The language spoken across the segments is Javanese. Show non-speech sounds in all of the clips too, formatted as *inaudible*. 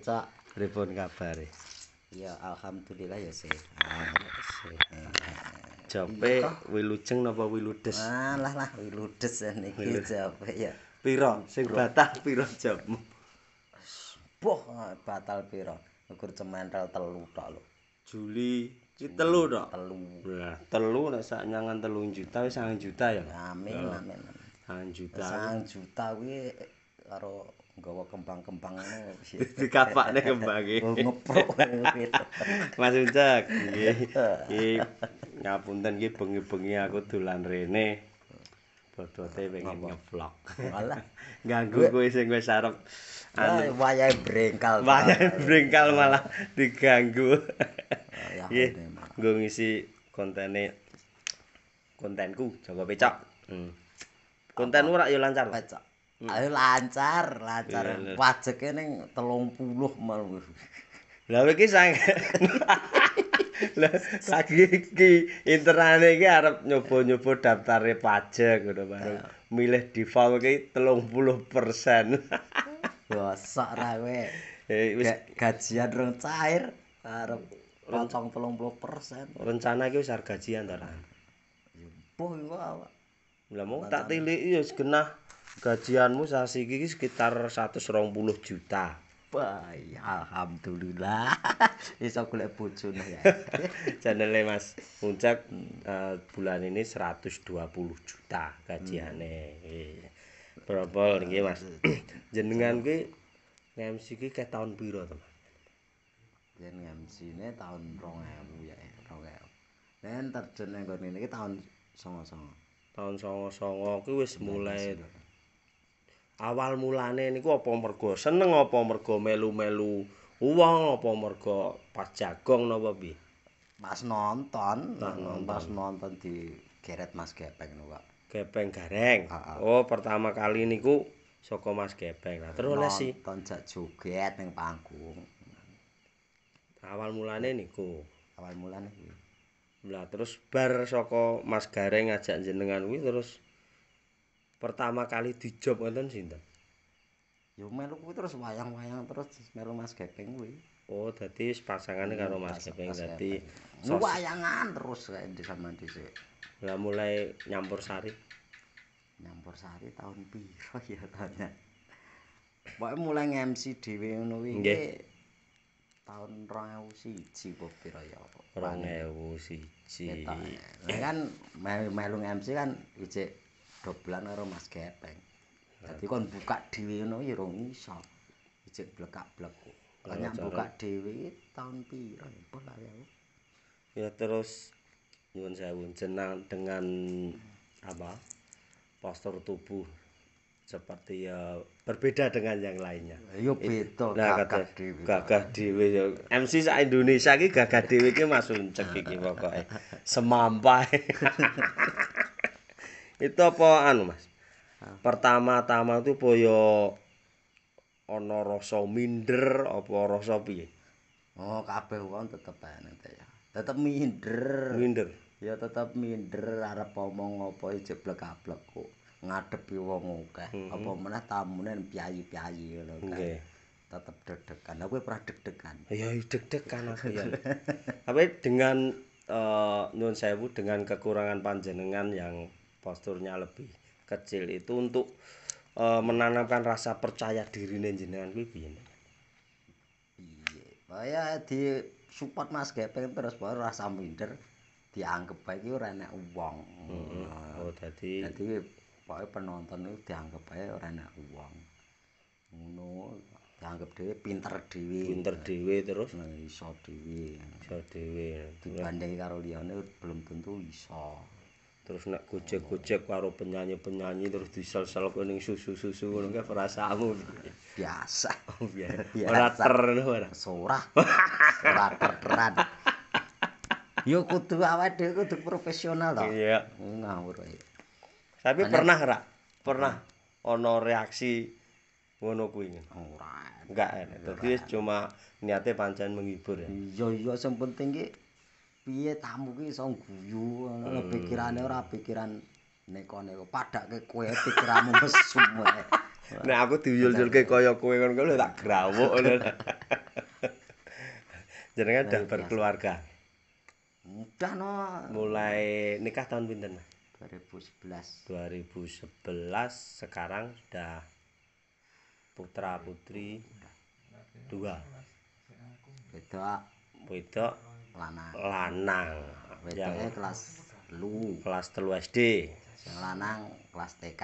cok pripun kabare ya alhamdulillah ya sih jape wilujeng napa wiludes lah lah wiludes niki jape ya pira sing batah pira jamu boh batal pira ukur cemental telu tok juli iki telu hmm, tok telu nah telu nek sak nyangan 3 juta wis 1 juta ya amin amin 1 juta 1 juta kuwi karo gawa kembang-kembang ngono *laughs* Dikapakne kembang iki. Ngepruk *laughs* Mas Ucak, nggih. *laughs* Nggih. Ngapunten nggih bengi-bengi aku dolan rene. Bodote pengen nge-vlog. Walah, ganggu kowe sing wis arep ah, anu wayahe brengkal. Wayahe brengkal malah diganggu. Ya, nggo ngisi kontene kontenku Joko Pecok. Hmm. Kontenmu rak yo lancar. Pecok. Ayo lancar, lancar. Pajeke ning 30 mal. Lah iki sang. Lah sagi iki interane iki arep nyoba-nyoba daftare pajak ngono bareng. Milih default iki 30%. persen sok ra kowe. Eh, gajian rong cair arep potong 30%. Rencana iki wis gajian ta ra? Yo mbuh iku awak. Lah mung tak tilik yo genah gajianmu sasi iki sekitar 120 juta. Wah, alhamdulillah. *laughs* Iso golek bojone ya. Channele *laughs* Mas Puncak eh, bulan ini 120 juta gajiane. Hmm. Berapa iki Mas? *clears throat* Jenengan kuwi MC iki kek taun pira to? Jen MC ne taun 2000 ya, 2000. Lan terjun nang ngene iki Tahun 99. Tahun 99 kuwi wis mulai awal mulane niku apa mergo seneng apa mergo melu-melu wong apa mergo pas jagong napa piye pas nonton pas mm, nonton di geret Mas Gepeng niku Pak Gepeng Gareng oh pertama kali niku saka Mas Gepeng lah terus oleh sih nonton jak joget ning panggung awal mulane niku awal mulane kuwi lah terus bar saka Mas Gareng ngajak jenengan kuwi terus pertama kali dijob wonten sinten? Ya, melu kuwi terus wayang-wayang terus melu Mas Gepeng kuwi. Oh, dadi pasangane karo Mas Gepeng dadi wayangan terus kaya di sampean dhisik. Lah mulai nyampur sari. Nyampur sari tahun piro ya tanya. Pokoke mulai nge-MC dhewe ngono kuwi. Nggih. Tahun 2001 kok, piro ya. 2001. Ya kan melu MC kan ijek doblan karo Mas Gepeng. Dadi kon buka dhewe ngono ya ora iso. Ijik blekak-blek. Lah buka dhewe tahun piro pun lah ya. Ya terus nyuwun sewu jenang dengan apa? Postur tubuh seperti ya berbeda dengan yang lainnya. Ayo beda nah, gagah kata, dewe. Gagah dewe ya. MC sak Indonesia iki gagah dewe iki masuk cek iki pokoke. *laughs* Semampai. *laughs* itu apa anu mas pertama-tama itu boyo ana rasa minder apa rasa piye oh kabeh wong tetep ana ya tetep minder minder ya tetep minder arep omong apa e jeblek kablek kok ngadepi wong akeh mm -hmm. apa menah tamune piayi-piayi ngono kan okay. tetep dedekan aku ora dedekan ya dedekan aku ya tapi dengan uh, nyuwun sewu dengan kekurangan panjenengan yang posturnya lebih kecil itu untuk eh, menanamkan rasa percaya diri nih jenengan kuwi piye Iya, kaya di support Mas Gepeng terus baru rasa minder dianggap baik itu ora enak wong hmm. oh dadi dadi pokoke penonton itu dianggap baik ora enak wong ngono dianggap dhewe pinter dhewe pinter dhewe terus nah, iso dhewe iso dhewe dibanding karo liyane belum tentu iso terus nak gojek gojek karo penyanyi penyanyi terus disel sel kuning susu susu ngono kan perasaanmu oh, biasa biasa ora ter ora sora *laughs* ora terteran yo kudu awake dhewe kudu profesional to iya ngawur ae tapi pernah ra pernah ono reaksi ngono kuwi ora enggak ya dadi cuma niate pancen menghibur ya iya iya sing penting ki piye tamu ki iso guyu ngono hmm. pikirane ora pikiran neko-neko padake kowe pikiranmu *laughs* mesum wae Nek aku diuyul-yulke kaya kowe ngono kuwi tak grawuk ngono. *laughs* Jenengan dah berkeluarga. Mudah no. Mulai nikah tahun pinten? 2011. 2011 sekarang sudah putra putri dua. Beda beda lanang lanang wedoknya kelas lu kelas telu SD lanang kelas TK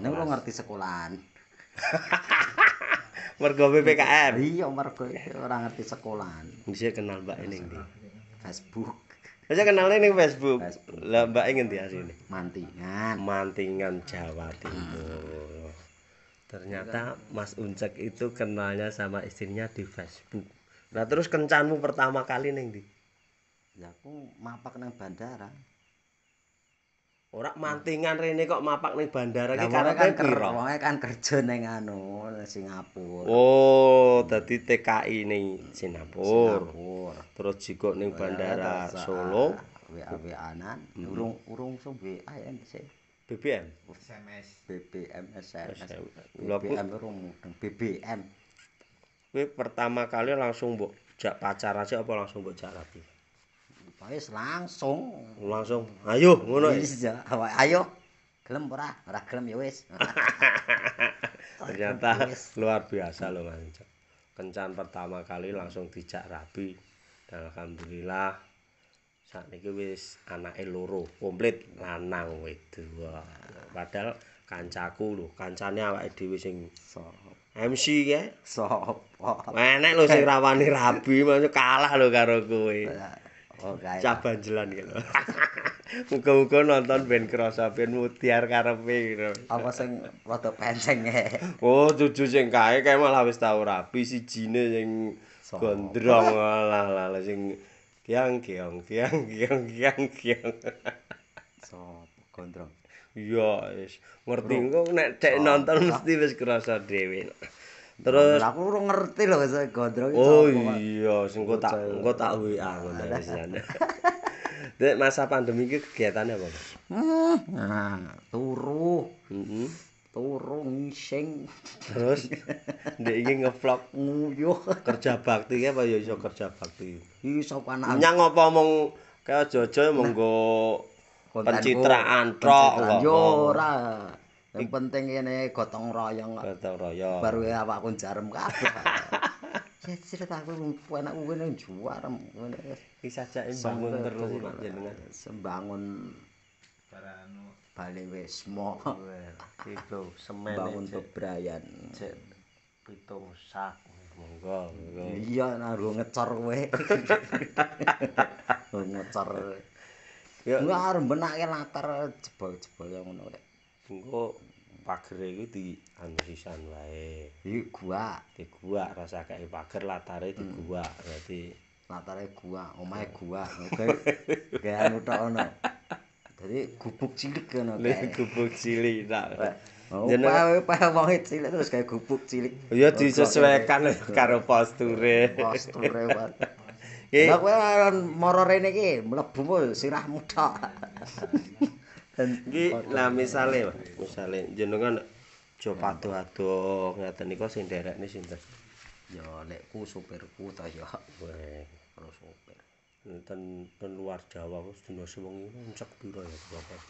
ini lu ngerti sekolahan *laughs* mergo BPKM, iya mergo orang ngerti sekolahan bisa kenal mbak ini di Facebook Bisa kenal ini Facebook. Facebook. Mbak ingin di sini? Mantingan. Mantingan Jawa Timur. Ternyata Mas Uncek itu kenalnya sama istrinya di Facebook. Nah terus kencanmu pertama kali neng di? Ya aku mapak nang bandara. Ora mantingan rene kok mapak nang bandara iki karepe piro? kan kerja nang anu Singapura. Oh, dadi TKI ning Singapura. Terus jikok ning bandara oh, ah, ya, Solo. WA-WA-anan, hmm. urung urung so WA e sih. BBM? SMS. BBM, SMS. BBM itu rumudeng. BBM. Ini pertama kali langsung buk pacaran sih apa langsung buk jalan sih? Wis langsung. Langsung. Ayo ngono. Wis Ayo. Gelem ora? Ora gelem ya wis. *laughs* Ternyata luar biasa loh Mas. Kencan pertama kali langsung dijak rabi. Dan alhamdulillah saat ini wis anake loro komplit lanang wedo. Padahal kancaku loh, kancane awake dhewe sing MC ya, sopo. Enek lho sing eh. rawani rabi, kalah lho karo kowe. Oh, Caban jelan gitu. *laughs* Muka-muka nonton ben kerasa band mutiar karepe gitu. Apa sing foto penceng e? Oh, cucu sing kae kae malah wis tau rapi si jine sing gondrong lah lah lah sing kiang kiang kiang kiang kiang so, gondrong. Iya, ngerti engko nek cek nonton mesti wis kerasa dhewe. Terus aku ora ngerti lho wis gondrong iki. Oh iya, sing kok tak engko tak WA ah, ngono wis *laughs* Dek masa pandemi iki kegiatane apa? Nah, eh, turu. Heeh. Mm-hmm. Turu ngising. Terus Ndek iki nge-vlog nguyu kerja bakti apa ya iso kerja bakti. Iso panak. Nyang apa omong kaya jojo monggo pencitraan tok. Yo ora. Yang penting ini gotong royong. Gotong royong. Baru ya awak kun jarum kabeh. *laughs* ya cerita aku enak gue nih juara. Ini saja bangun terus jenengan. Sembangun. Baranu. Bali Wesmo. Itu semen. Bangun Tobrayan. Pitung sak. Monggo, monggo. Iya, naruh ngecor kowe. *laughs* ngecor. Yo. Enggak arep benake latar jebol-jebol yang ngono rek. Engko pager iki di anu sisan wae. Iku gua, di gua rasa kayak pager latare di hmm. gua. Berarti latare gua, omahe gua. Oke. Kayak anu tok ono. Dadi gubuk cilik ngono kayak. gubuk cilik tak. Oh, Jenenge pae cilik terus kayak gubuk cilik. Iya disesuaikan *laughs* karo posture. Posture wae. Nek kowe moro rene iki mlebu sirahmu tok. *laughs* iki lah misale misale jenengan jo padu-padu ngaten niku sing derekne sinten ya nekku supirku ta ya karo supir enten luar Jawa wis dino sewengi mencek pira ya bapak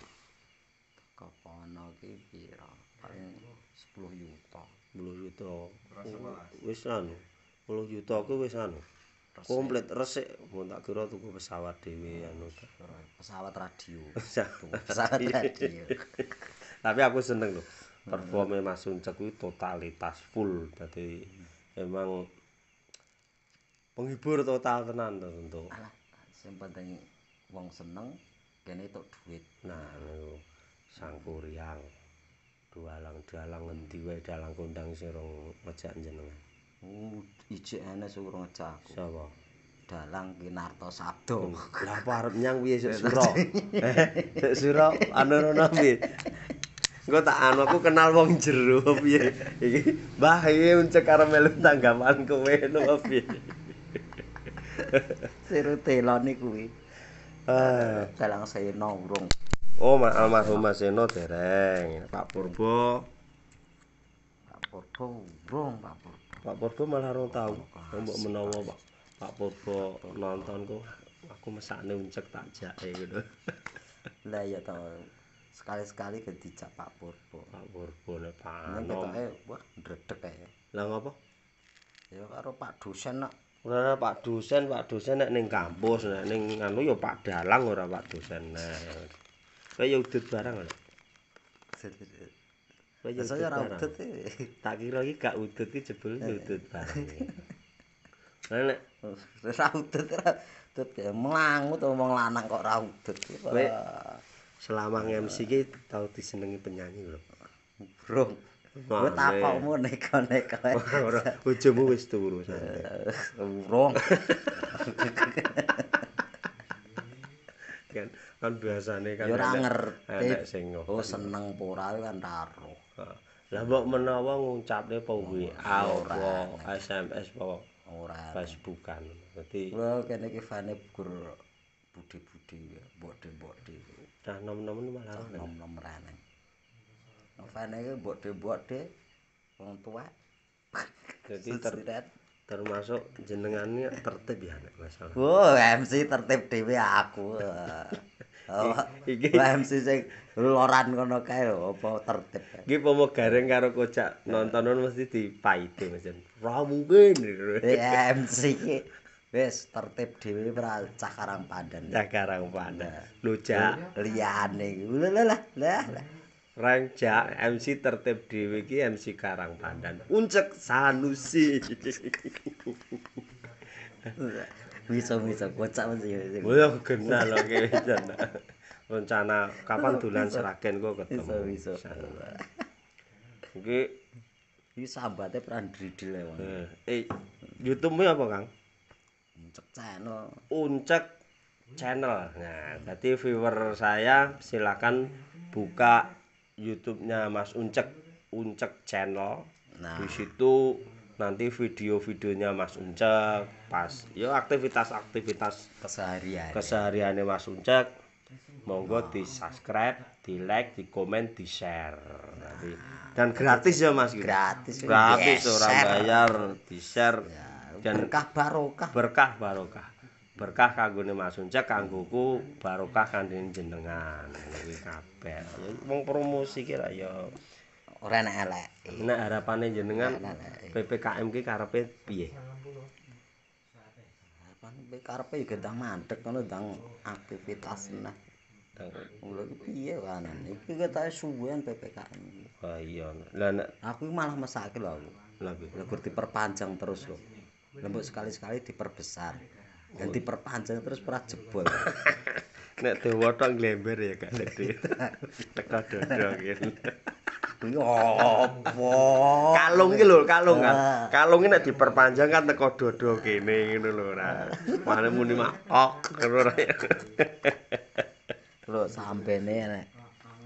kepono iki pira paling 10 juta 10 juta wis anu 10 juta ku wis anu komplit resik mung tak kira tuku pesawat dewe, anu pesawat radio pesawat radio tapi aku seneng lho performe Mas Uncek kuwi totalitas full dadi emang penghibur total tenan to Alah, sing penting wong seneng kene itu duit nah lho sang kuryang dua lang, dalang ngendi wae dalang kondang sing rong ngejak jenengan Uh, ijik ana suro ngecak. Sapa? Dalang Kinarto Sado. Hmm. Lah apa nyang piye sik suro? Sik *laughs* eh, suro anu-anu piye? Engko tak anu aku kenal wong jero piye. Iki Mbah iki uncek karep tanggaman kowe lho piye. *laughs* Seru telone kuwi. Eh, Dalang Seno urung. Oh, ma almarhum Mas Seno dereng. Pak Purbo. Pak Purbo urung, Pak Pak Purbo malah orang tahu. Oh, mbok menawa Pak Pak Purbo nonton aku mesakne uncek tak jake ngono. *laughs* Lah iya to. Sekali-sekali ke dijak Pak Purbo. Pak Purbo le Pak. Nek kok wah dredeg ae. Lah ngopo? Ya karo Pak dosen nak. Ora Pak dosen, Pak dosen nek ning kampus nek ning anu ya Pak dalang ora Pak dosen. Kayak udut barang lho. Sedih. Kaya saya ora udut e. Tak kira iki gak udut iki jebul eh. udut bae. Nek ora udut ora udut ya melangut omong lanang kok ora udut. Selama MC iki tau disenengi penyanyi lho. Bro. Gue tapa umu neko-neko Ujumu *laughs* wis turu santai. Eh, urung. *laughs* kan biasane kan ora ngerti oh seneng pora kan taru lah mbok menawa ngucapne po wi oh, ora SMS po ora Facebookan dadi lho kene iki fane gur budi-budi mbok de mbok de dah nom-nom malah nom-nom raneng fane iki mbok de mbok de wong tua jadi *laughs* terdet termasuk jenengannya tertib ya nek masalah. Wah, oh, MC tertib dhewe aku. *laughs* oh, iki oh, MC sing loran kono kae lho apa tertib. Iki pomo gareng karo kocak nonton mesti dipaiti mesti. Ora Ya, eh, MC wis tertib dhewe pra cakarang padan. Cakarang pandan. Lucak liyane. Lah lah lah. rancak MC tertib dhewe iki MC Karang Pandan. Uncek Sanusi. Wis bisa kocak wis yo. Boyo gendah lho kene. Rencana kapan dolan Seragen kok ketemu. Bisa bisa. Oke. Iki sahabate peran dridil eh, eh, YouTube-mu apa, Kang? Uncek channel. Uncek channel. Nah, berarti viewer saya silakan buka YouTube-nya Mas Uncek, Uncek Channel. Nah, di situ nanti video-videonya Mas Uncek pas yo aktivitas-aktivitas keseharian. Kesehariannya Mas Uncek. Monggo di-subscribe, di-like, di-komen, di-share. Nah. dan gratis ya Mas. Gratis. Gratis, gratis orang bayar, di-share. Ya, berkah barokah. Berkah barokah. berkah kanggone masunca kanggoku barokah kanthi jenengan iki kabeh wong promosi ki lah ya ora enak elek nek harapane jenengan PPKM ki karepe piye harapan be karepe gedang mandek ngono dang aktivitas nah Mula itu iya kanan, itu kita suwian PPKM. Oh iya, lah Aku malah masak lho aku. Lagi? diperpanjang terus lho. Lembut sekali-sekali diperbesar. ganti perpanjang terus perah jebol *laughs* nek dewa tok glember ya gak lede teko dodong ini opo kalung iki lho kalung kan ah. kalung iki nek diperpanjang kan teko dodong kene ngono lho ra mane muni mak ok ngono ra lho sampene nek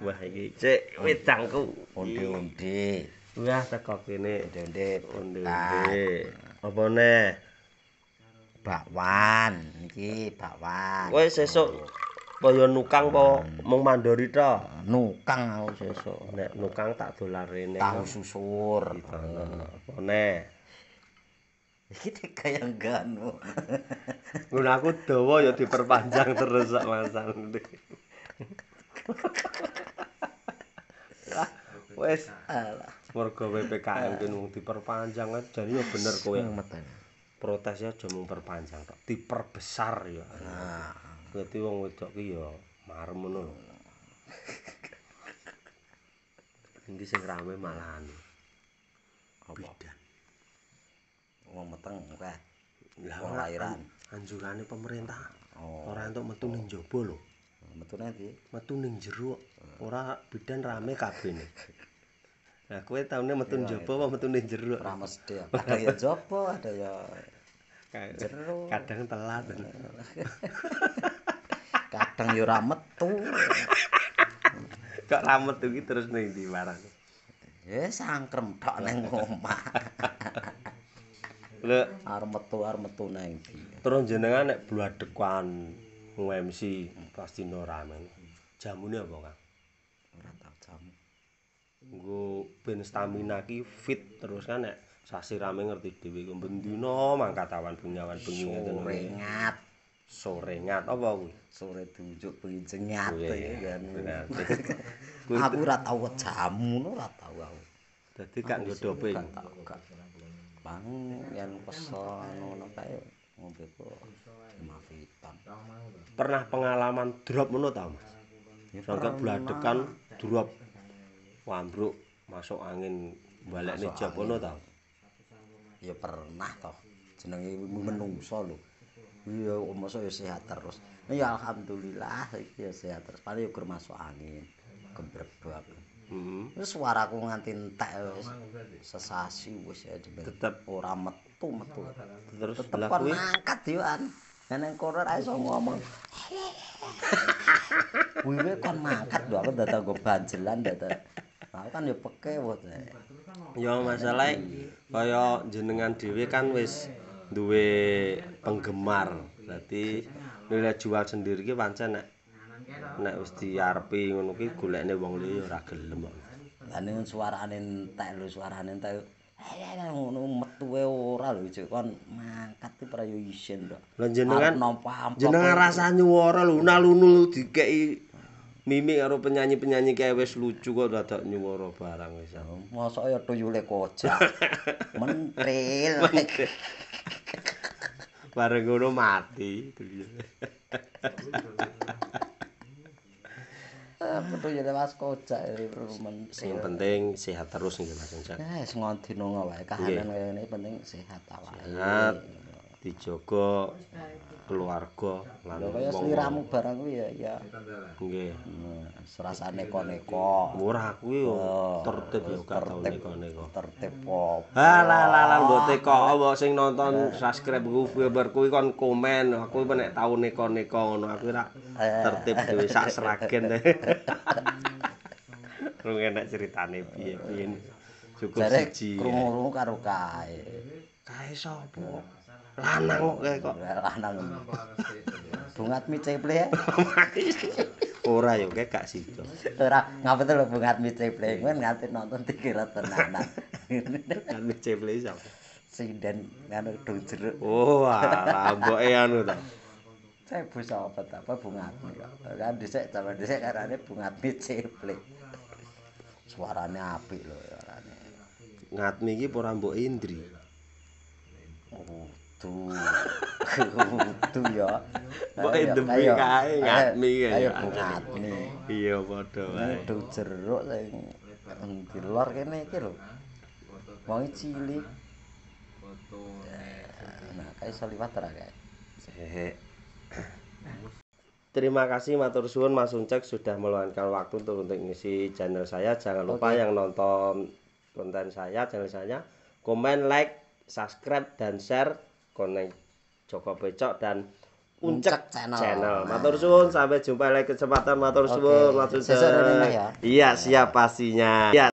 wah iki cek wedangku undi-undi wah teko kene undi-undi apa nek bakwan iki bakwan kowe sesuk kaya nukang apa hmm. mung mandori to hmm, nukang aku sesuk nek nukang tak dolar rene tahu susur apa ne iki tek kaya ngono *laughs* mun aku dawa ya diperpanjang terus sak masan wes ala warga PPKM kuwi diperpanjang aja ya bener kowe protesnya aja mau perpanjang tok diperbesar ya nah berarti wong wedok ki ya marem ngono lho ini sing rame malah anu bidan wong meteng kae lah lahiran, lairan anjurane pemerintah oh. orang untuk metu ning jaba lho metu nang ndi ning jero ora bidan rame kabeh nih *laughs* Nah, kowe taune metu njopo apa metu ning jero? Rames de. Ada ya njopo, ada ya jero. Kadang telat. Kadang ya ora metu. Kok ra metu terus ning ndi marang? Ya sangkrem tok ning omah. Lek are metu are metu ning ndi? Terus jenengan nek bluadekan MC pasti no ramen. Jamune apa, Kang? nggo ben stamina ki fit terus kan nek sasi rame ngerti dhewe ku bendino mangkat awan bengawan bengi ngoten Sorengat. ngat apa kuwi sore dunjuk bengi jengat ya kan *laughs* aku ora tau jamu ora tau aku dadi gak nggo dope gak bang yang pesan ngono kae ngombe ku mafitan pernah pengalaman drop ngono ta Mas ya sangka bladekan drop wambruk masuk angin balik ne Jepono to. Ya pernah to. Jenenge menungso lho. Oh, ya, omso sehat terus. ya alhamdulillah ya sehat terus. Padahal yo masuk angin. Gembrebak. Heeh. Mm-hmm. Wis suaraku nganti entek Sesasi wis ya jeneng. Tetep ora metu metu. Terus tetep kuwi angkat diwan. Neneng koror ae iso ngomong. Kuwi *laughs* kon mangkat lho aku dadak go banjelan dadak. Aku kan ya peke wae. Ya masalah kaya jenengan dhewe kan wis duwe penggemar. Berarti nilai jual sendiri ki pancen nek nek wis diarepi ngono ki golekne wong liya ora gelem. Lah ning suarane entek lho suarane entek. Ayo ngono metuwe ora lho cuk kon mangkat ki prayo isin to. Lah jenengan jenengan rasa nyuwara lho nalunul dikeki mimik karo penyanyi-penyanyi kaya wis lucu kok rada nyuwara barang wis. Oh, mosok ya tuyule kocak. *laughs* Mentril. Bareng ngono mati ah, tuyule. Betul ya Mas kocak iki Sing penting sehat terus nggih Mas Jan. Wes ngono dino wae kahanan kaya ngene penting sehat awake. Sehat. dijogo keluarga lan wong liramu barang kuwi ya ya nggih hmm, rasane koneko murah kuwi tertib yo kartune koneko tertib pop la la la mbote kok wong sing nonton subscribe viewer kuwi kon komen aku nek taune koneko ngono aku ra eh. tertib dhewe sak seragen teh *laughs* *laughs* rung enak ceritane piye-piye cukup siji krungu karo kae kae sapa lanang kok kok. Lanang. Bungat mi ya. *laughs* Ora yo kae gak sida. Ora ngapa to bungat mi nganti nonton dikira tenanan. Bungat mi ceple iso. Sinden ngono do jeruk. Oh, amboke anu to. anu bu sapa ta? Apa bungat mi? Kan dhisik sampe dhisik karane bungat mi ceple. Suarane apik lho arane. Ngat niki ora mbok indri. Tu. *laughs* Tu ya pokoke demi kae ngatmi ayo ngatmi ya? iya padha wae Tu jeruk sing di luar kene iki lho wong cilik eh, nah kae iso liwat ra kae Terima kasih matur suwun Mas Uncek sudah meluangkan waktu untuk, untuk ngisi channel saya. Jangan lupa okay. yang nonton konten saya, channel saya, komen, like, subscribe dan share koneng Joko dan Uncek Channel. Matur suwun, sampai jumpa lagi kesempatan matur suwun, matur suwun. Iya, siap pastinya.